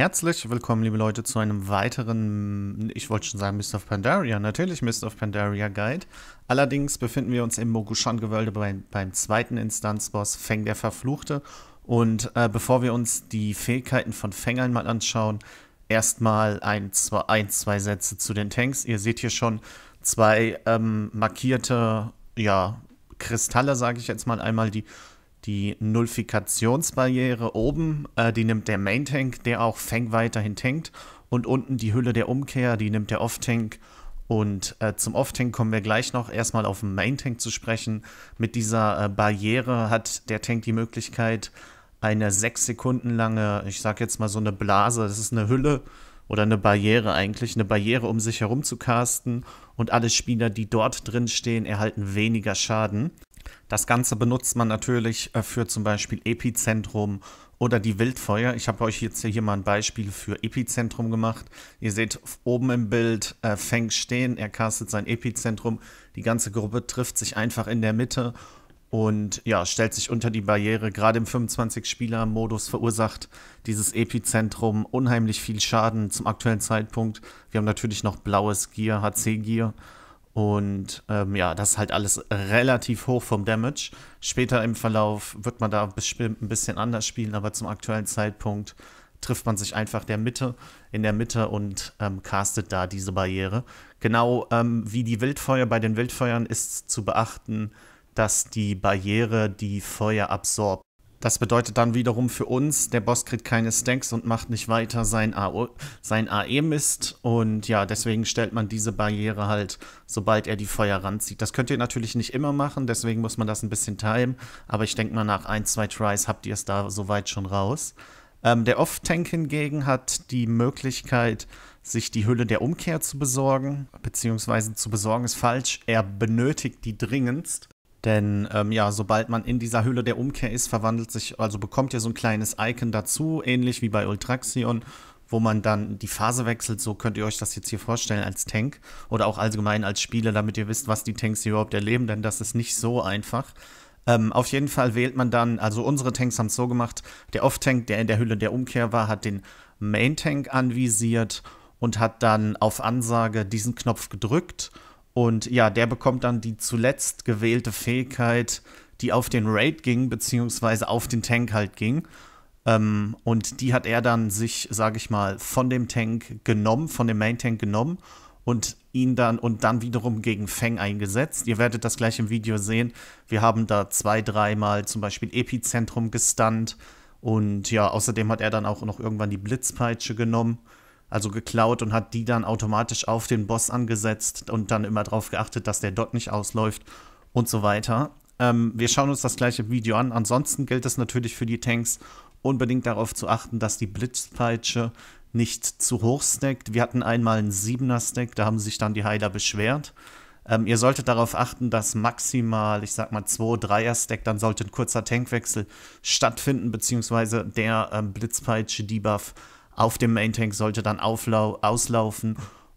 Herzlich willkommen, liebe Leute, zu einem weiteren, ich wollte schon sagen, Mist of Pandaria, natürlich Mist of Pandaria Guide. Allerdings befinden wir uns im Mogushan-Gewölde beim, beim, zweiten Instanzboss, Feng der Verfluchte. Und äh, bevor wir uns die Fähigkeiten von Feng einmal anschauen, erstmal ein zwei, ein, zwei Sätze zu den Tanks. Ihr seht hier schon zwei ähm, markierte, ja, Kristalle, sage ich jetzt mal einmal, die die Nullifikationsbarriere oben, äh, die nimmt der Main Tank, der auch Fang weiterhin tankt. Und unten die Hülle der Umkehr, die nimmt der Off Tank. Und äh, zum Off-Tank kommen wir gleich noch erstmal auf den Main-Tank zu sprechen. Mit dieser äh, Barriere hat der Tank die Möglichkeit, eine sechs Sekunden lange, ich sag jetzt mal so eine Blase, das ist eine Hülle oder eine Barriere eigentlich, eine Barriere um sich herum zu casten. Und alle Spieler, die dort drin stehen, erhalten weniger Schaden. Das Ganze benutzt man natürlich äh, für zum Beispiel Epizentrum oder die Wildfeuer. Ich habe euch jetzt hier mal ein Beispiel für Epizentrum gemacht. Ihr seht oben im Bild äh, Feng stehen, er castet sein Epizentrum. Die ganze Gruppe trifft sich einfach in der Mitte und ja, stellt sich unter die Barriere. Gerade im 25-Spieler-Modus verursacht dieses Epizentrum unheimlich viel Schaden zum aktuellen Zeitpunkt. Wir haben natürlich noch blaues Gear, HC-Gear. Und ähm, ja, das ist halt alles relativ hoch vom Damage. Später im Verlauf wird man da bestimmt ein bisschen anders spielen, aber zum aktuellen Zeitpunkt trifft man sich einfach der Mitte, in der Mitte und ähm, castet da diese Barriere. Genau ähm, wie die Wildfeuer, bei den Wildfeuern ist zu beachten, dass die Barriere die Feuer absorbt. Das bedeutet dann wiederum für uns, der Boss kriegt keine Stacks und macht nicht weiter sein, sein AE-Mist. Und ja, deswegen stellt man diese Barriere halt, sobald er die Feuer ranzieht. Das könnt ihr natürlich nicht immer machen, deswegen muss man das ein bisschen timen. Aber ich denke mal, nach ein, zwei Tries habt ihr es da soweit schon raus. Ähm, der Off-Tank hingegen hat die Möglichkeit, sich die Hülle der Umkehr zu besorgen, beziehungsweise zu besorgen ist falsch. Er benötigt die dringendst. Denn ähm, ja, sobald man in dieser Höhle der Umkehr ist, verwandelt sich, also bekommt ihr so ein kleines Icon dazu, ähnlich wie bei Ultraxion, wo man dann die Phase wechselt. So könnt ihr euch das jetzt hier vorstellen als Tank oder auch allgemein als Spieler, damit ihr wisst, was die Tanks hier überhaupt erleben, denn das ist nicht so einfach. Ähm, auf jeden Fall wählt man dann, also unsere Tanks haben es so gemacht, der Off-Tank, der in der Hülle der Umkehr war, hat den Main-Tank anvisiert und hat dann auf Ansage diesen Knopf gedrückt und ja, der bekommt dann die zuletzt gewählte Fähigkeit, die auf den Raid ging, beziehungsweise auf den Tank halt ging. Ähm, und die hat er dann sich, sage ich mal, von dem Tank genommen, von dem Main Tank genommen und ihn dann und dann wiederum gegen Feng eingesetzt. Ihr werdet das gleich im Video sehen. Wir haben da zwei, dreimal zum Beispiel Epizentrum gestunt und ja, außerdem hat er dann auch noch irgendwann die Blitzpeitsche genommen also geklaut und hat die dann automatisch auf den Boss angesetzt und dann immer darauf geachtet, dass der Dot nicht ausläuft und so weiter. Ähm, wir schauen uns das gleiche Video an. Ansonsten gilt es natürlich für die Tanks, unbedingt darauf zu achten, dass die Blitzpeitsche nicht zu hoch stackt. Wir hatten einmal einen 7er Stack, da haben sich dann die Heiler beschwert. Ähm, ihr solltet darauf achten, dass maximal, ich sag mal, 2, 3er Stack, dann sollte ein kurzer Tankwechsel stattfinden, beziehungsweise der ähm, Blitzpeitsche-Debuff auf dem Main Tank sollte dann auslaufen.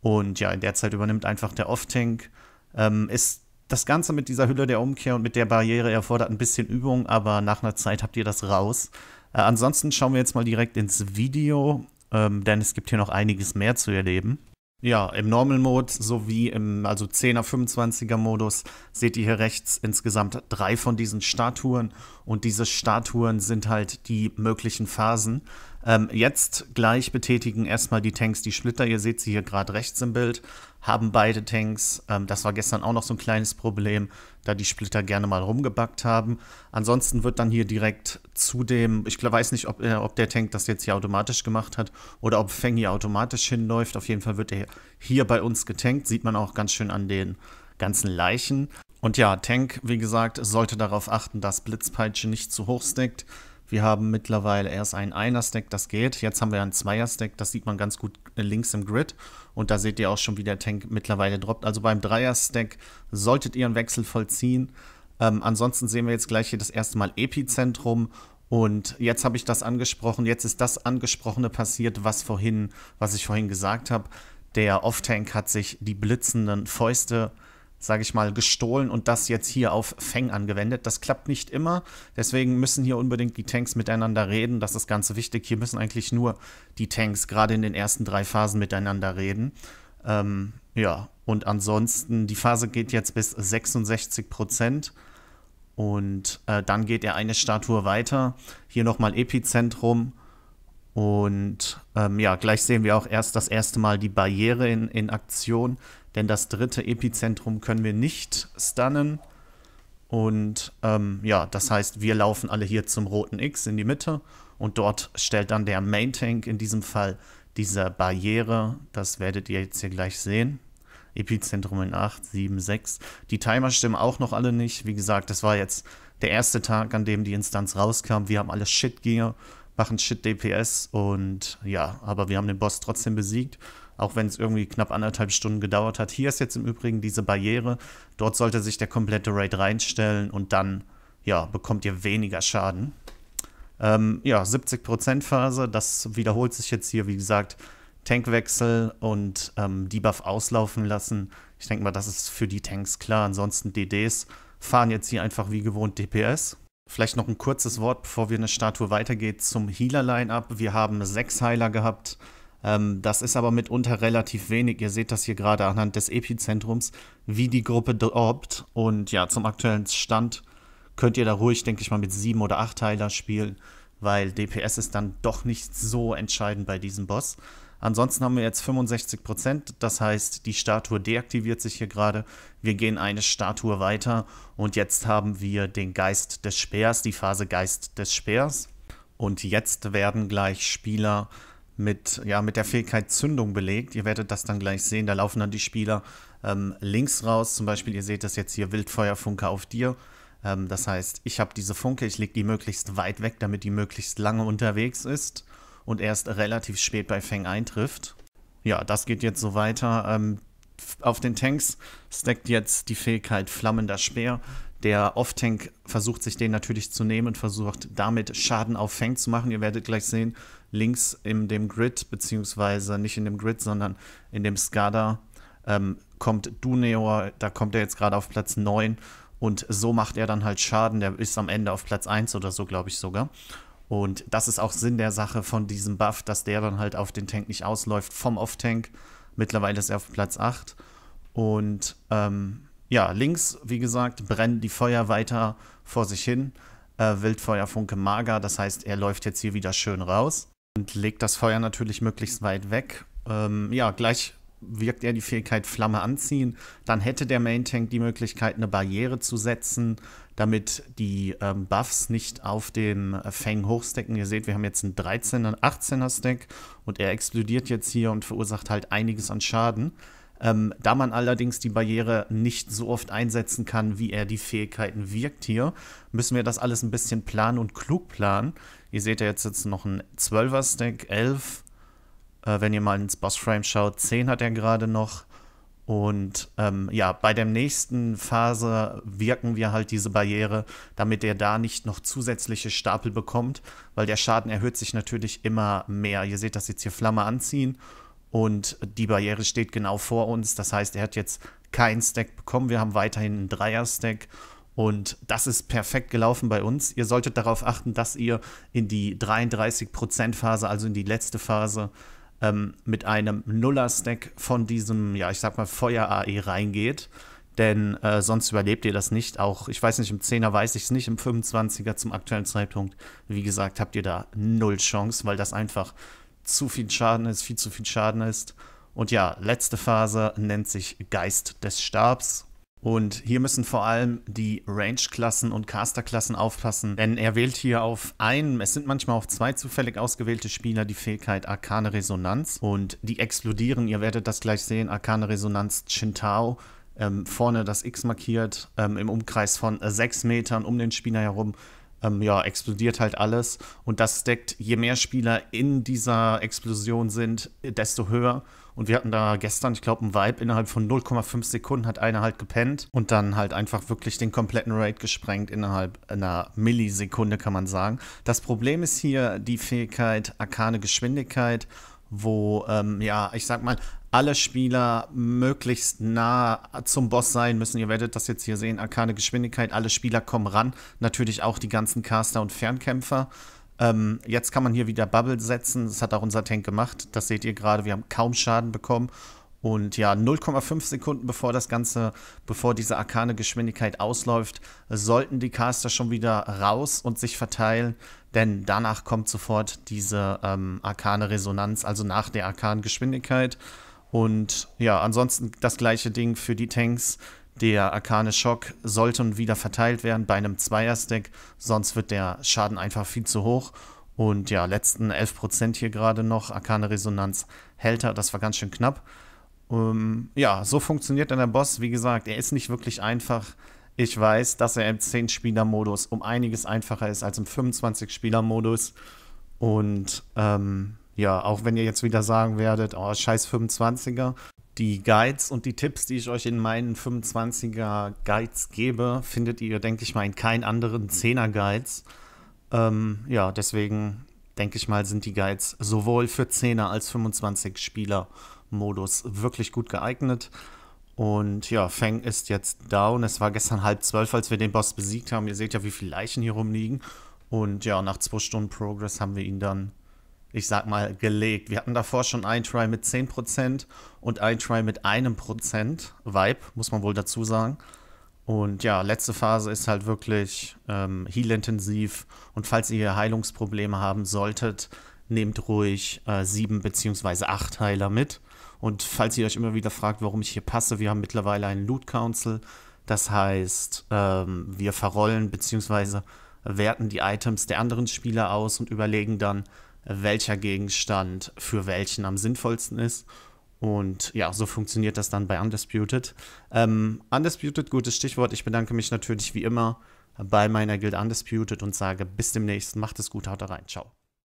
Und ja, in der Zeit übernimmt einfach der Off Tank. Ähm, ist das Ganze mit dieser Hülle der Umkehr und mit der Barriere erfordert ein bisschen Übung, aber nach einer Zeit habt ihr das raus. Äh, ansonsten schauen wir jetzt mal direkt ins Video, ähm, denn es gibt hier noch einiges mehr zu erleben. Ja, im Normal Mode sowie im also 10er, 25er Modus seht ihr hier rechts insgesamt drei von diesen Statuen und diese Statuen sind halt die möglichen Phasen. Ähm, jetzt gleich betätigen erstmal die Tanks die Splitter. Ihr seht sie hier gerade rechts im Bild. Haben beide Tanks. Ähm, das war gestern auch noch so ein kleines Problem, da die Splitter gerne mal rumgebackt haben. Ansonsten wird dann hier direkt zu dem, ich weiß nicht, ob, äh, ob der Tank das jetzt hier automatisch gemacht hat oder ob Feng hier automatisch hinläuft. Auf jeden Fall wird er hier bei uns getankt. Sieht man auch ganz schön an den ganzen Leichen. Und ja, Tank, wie gesagt, sollte darauf achten, dass Blitzpeitsche nicht zu hoch steckt. Wir haben mittlerweile erst ein Einer-Stack, das geht. Jetzt haben wir ein Zweier-Stack, das sieht man ganz gut äh, links im Grid. Und da seht ihr auch schon, wie der Tank mittlerweile droppt. Also beim Dreier-Stack solltet ihr einen Wechsel vollziehen. Ähm, ansonsten sehen wir jetzt gleich hier das erste Mal Epizentrum und jetzt habe ich das angesprochen, jetzt ist das Angesprochene passiert, was vorhin, was ich vorhin gesagt habe. Der Off-Tank hat sich die blitzenden Fäuste sage ich mal, gestohlen und das jetzt hier auf Feng angewendet. Das klappt nicht immer, deswegen müssen hier unbedingt die Tanks miteinander reden, das ist ganz wichtig. Hier müssen eigentlich nur die Tanks gerade in den ersten drei Phasen miteinander reden. Ähm, ja, und ansonsten, die Phase geht jetzt bis 66 Prozent. Und äh, dann geht er eine Statue weiter. Hier nochmal Epizentrum. Und ähm, ja, gleich sehen wir auch erst das erste Mal die Barriere in, in Aktion. Denn das dritte Epizentrum können wir nicht stunnen. Und ähm, ja, das heißt, wir laufen alle hier zum roten X in die Mitte. Und dort stellt dann der Main Tank in diesem Fall diese Barriere. Das werdet ihr jetzt hier gleich sehen. Epizentrum in 8, 7, 6. Die Timer stimmen auch noch alle nicht. Wie gesagt, das war jetzt der erste Tag, an dem die Instanz rauskam. Wir haben alle Shit-Gear, machen Shit-DPS und ja, aber wir haben den Boss trotzdem besiegt auch wenn es irgendwie knapp anderthalb Stunden gedauert hat. Hier ist jetzt im Übrigen diese Barriere. Dort sollte sich der komplette Raid reinstellen und dann, ja, bekommt ihr weniger Schaden. Ähm, ja, 70% Phase, das wiederholt sich jetzt hier, wie gesagt, Tankwechsel und ähm, Debuff auslaufen lassen. Ich denke mal, das ist für die Tanks klar. Ansonsten DDs fahren jetzt hier einfach wie gewohnt DPS. Vielleicht noch ein kurzes Wort, bevor wir eine Statue weitergeht zum Healer-Line-Up. Wir haben sechs Heiler gehabt, ähm, das ist aber mitunter relativ wenig. Ihr seht das hier gerade anhand des Epizentrums, wie die Gruppe droppt. Und ja, zum aktuellen Stand könnt ihr da ruhig, denke ich mal, mit sieben oder acht Teiler spielen, weil DPS ist dann doch nicht so entscheidend bei diesem Boss. Ansonsten haben wir jetzt 65%, das heißt, die Statue deaktiviert sich hier gerade. Wir gehen eine Statue weiter und jetzt haben wir den Geist des Speers, die Phase Geist des Speers. Und jetzt werden gleich Spieler mit, ja, mit der Fähigkeit Zündung belegt. Ihr werdet das dann gleich sehen. Da laufen dann die Spieler ähm, links raus. Zum Beispiel, ihr seht das jetzt hier, Wildfeuerfunke auf dir. Ähm, das heißt, ich habe diese Funke, ich lege die möglichst weit weg, damit die möglichst lange unterwegs ist und erst relativ spät bei Feng eintrifft. Ja, das geht jetzt so weiter. Ähm, auf den Tanks stackt jetzt die Fähigkeit Flammender Speer. Der Off-Tank versucht sich den natürlich zu nehmen und versucht damit Schaden auf Feng zu machen. Ihr werdet gleich sehen, links in dem Grid, beziehungsweise nicht in dem Grid, sondern in dem Skada, ähm, kommt Duneor, da kommt er jetzt gerade auf Platz 9 und so macht er dann halt Schaden, der ist am Ende auf Platz 1 oder so, glaube ich sogar. Und das ist auch Sinn der Sache von diesem Buff, dass der dann halt auf den Tank nicht ausläuft vom Off-Tank. Mittlerweile ist er auf Platz 8. Und ähm, ja, links, wie gesagt, brennen die Feuer weiter vor sich hin. Äh, Wildfeuerfunke mager, das heißt, er läuft jetzt hier wieder schön raus und legt das Feuer natürlich möglichst weit weg. Ähm, ja, gleich wirkt er die Fähigkeit Flamme anziehen. Dann hätte der Main Tank die Möglichkeit, eine Barriere zu setzen, damit die ähm, Buffs nicht auf dem äh, Fang hochstecken. Ihr seht, wir haben jetzt einen 13er, 18er Stack und er explodiert jetzt hier und verursacht halt einiges an Schaden. Ähm, da man allerdings die Barriere nicht so oft einsetzen kann, wie er die Fähigkeiten wirkt hier, müssen wir das alles ein bisschen planen und klug planen. Ihr seht ja jetzt, jetzt noch einen 12er-Stack, 11. Äh, wenn ihr mal ins Bossframe schaut, 10 hat er gerade noch. Und ähm, ja, bei der nächsten Phase wirken wir halt diese Barriere, damit er da nicht noch zusätzliche Stapel bekommt, weil der Schaden erhöht sich natürlich immer mehr. Ihr seht das jetzt hier Flamme anziehen und die Barriere steht genau vor uns. Das heißt, er hat jetzt keinen Stack bekommen. Wir haben weiterhin einen Dreier-Stack. Und das ist perfekt gelaufen bei uns. Ihr solltet darauf achten, dass ihr in die 33%-Phase, also in die letzte Phase, ähm, mit einem Nuller-Stack von diesem, ja, ich sag mal, Feuer-AE reingeht. Denn äh, sonst überlebt ihr das nicht. Auch, ich weiß nicht, im 10er weiß ich es nicht, im 25er zum aktuellen Zeitpunkt, wie gesagt, habt ihr da null Chance, weil das einfach zu viel Schaden ist, viel zu viel Schaden ist. Und ja, letzte Phase nennt sich Geist des Stabs. Und hier müssen vor allem die Range-Klassen und Caster-Klassen aufpassen, denn er wählt hier auf einen, es sind manchmal auch zwei zufällig ausgewählte Spieler die Fähigkeit Arkane Resonanz und die explodieren. Ihr werdet das gleich sehen: Arkane Resonanz Chintao. Ähm, vorne das X markiert, ähm, im Umkreis von äh, 6 Metern um den Spieler herum ähm, ja, explodiert halt alles. Und das deckt, je mehr Spieler in dieser Explosion sind, desto höher. Und wir hatten da gestern, ich glaube, ein Vibe innerhalb von 0,5 Sekunden hat einer halt gepennt und dann halt einfach wirklich den kompletten Raid gesprengt innerhalb einer Millisekunde, kann man sagen. Das Problem ist hier die Fähigkeit Arkane Geschwindigkeit, wo, ähm, ja, ich sag mal, alle Spieler möglichst nah zum Boss sein müssen. Ihr werdet das jetzt hier sehen, arkane Geschwindigkeit, alle Spieler kommen ran. Natürlich auch die ganzen Caster und Fernkämpfer. Ähm, jetzt kann man hier wieder Bubble setzen, das hat auch unser Tank gemacht. Das seht ihr gerade, wir haben kaum Schaden bekommen. Und ja, 0,5 Sekunden bevor das Ganze, bevor diese arkane Geschwindigkeit ausläuft, sollten die Caster schon wieder raus und sich verteilen, denn danach kommt sofort diese ähm, arkane Resonanz, also nach der arkanen Geschwindigkeit. Und ja, ansonsten das gleiche Ding für die Tanks. Der Arkane Schock sollte wieder verteilt werden bei einem Zweier-Stack, sonst wird der Schaden einfach viel zu hoch. Und ja, letzten 11% hier gerade noch, Arkane Resonanz hält er, das war ganz schön knapp. Ähm, ja, so funktioniert dann der Boss. Wie gesagt, er ist nicht wirklich einfach. Ich weiß, dass er im 10-Spieler-Modus um einiges einfacher ist als im 25-Spieler-Modus. Und ähm, ja, auch wenn ihr jetzt wieder sagen werdet, oh, scheiß 25er. Die Guides und die Tipps, die ich euch in meinen 25er Guides gebe, findet ihr, denke ich mal, in keinen anderen 10er Guides. Ähm, ja, deswegen denke ich mal, sind die Guides sowohl für 10er als 25 Spieler Modus wirklich gut geeignet. Und ja, Feng ist jetzt down. Es war gestern halb zwölf, als wir den Boss besiegt haben. Ihr seht ja, wie viele Leichen hier rumliegen. Und ja, nach zwei Stunden Progress haben wir ihn dann ich sag mal, gelegt. Wir hatten davor schon ein Try mit 10% und ein Try mit einem Prozent Vibe, muss man wohl dazu sagen. Und ja, letzte Phase ist halt wirklich ähm, heal-intensiv. Und falls ihr Heilungsprobleme haben solltet, nehmt ruhig äh, sieben beziehungsweise acht Heiler mit. Und falls ihr euch immer wieder fragt, warum ich hier passe, wir haben mittlerweile einen Loot Council. Das heißt, ähm, wir verrollen bzw. werten die Items der anderen Spieler aus und überlegen dann, welcher Gegenstand für welchen am sinnvollsten ist. Und ja, so funktioniert das dann bei Undisputed. Ähm, Undisputed, gutes Stichwort. Ich bedanke mich natürlich wie immer bei meiner Guild Undisputed und sage bis demnächst. Macht es gut, haut rein. Ciao.